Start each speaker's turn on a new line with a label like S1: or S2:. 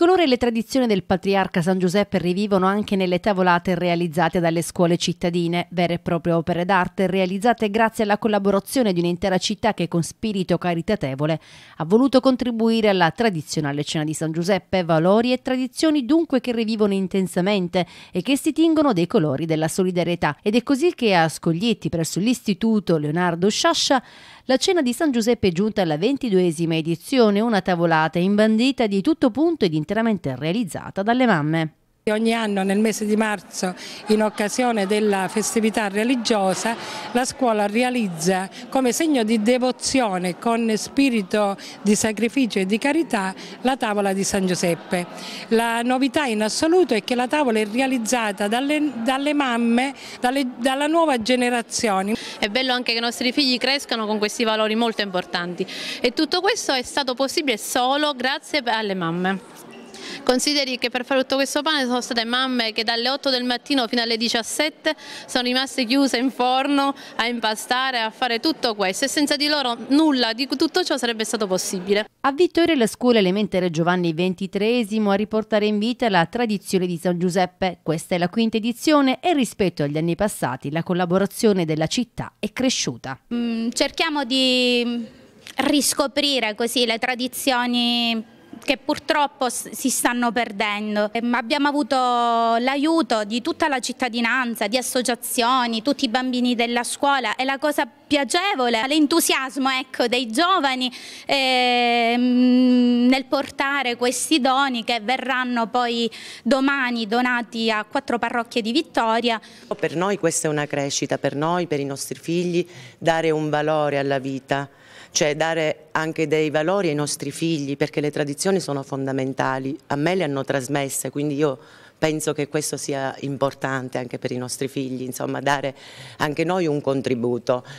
S1: colore e le tradizioni del patriarca San Giuseppe rivivono anche nelle tavolate realizzate dalle scuole cittadine, vere e proprie opere d'arte realizzate grazie alla collaborazione di un'intera città che con spirito caritatevole ha voluto contribuire alla tradizionale cena di San Giuseppe, valori e tradizioni dunque che rivivono intensamente e che si tingono dei colori della solidarietà. Ed è così che a Scoglietti, presso l'Istituto Leonardo Sciascia, la cena di San Giuseppe è giunta alla ventiduesima edizione, una tavolata imbandita di tutto punto ed
S2: interamente realizzata dalle mamme che ogni anno nel mese di marzo in occasione della festività religiosa la scuola realizza come segno di devozione con spirito di sacrificio e di carità la tavola di San Giuseppe. La novità in assoluto è che la tavola è realizzata dalle, dalle mamme, dalle, dalla nuova generazione. È bello anche che i nostri figli crescano con questi valori
S3: molto importanti e tutto questo è stato possibile solo grazie alle mamme. Consideri che per fare tutto questo pane sono state mamme che dalle 8 del mattino fino alle 17 sono rimaste chiuse in forno a impastare, a fare tutto questo e senza di loro
S1: nulla di tutto ciò sarebbe stato possibile. A Vittoria la scuola elementare Giovanni XXIII a riportare in vita la tradizione di San Giuseppe. Questa è la quinta edizione e rispetto agli anni passati la collaborazione della città è cresciuta.
S4: Mm, cerchiamo di riscoprire così le tradizioni che purtroppo si stanno perdendo. Ehm, abbiamo avuto l'aiuto di tutta la cittadinanza, di associazioni, tutti i bambini della scuola e la cosa piacevole, l'entusiasmo ecco, dei giovani eh, nel portare questi doni che verranno poi domani donati a quattro parrocchie di Vittoria.
S5: Per noi questa è una crescita, per noi, per i nostri figli, dare un valore alla vita cioè dare anche dei valori ai nostri figli perché le tradizioni sono fondamentali, a me le hanno trasmesse, quindi io penso che questo sia importante anche per i nostri figli, insomma dare anche noi un contributo,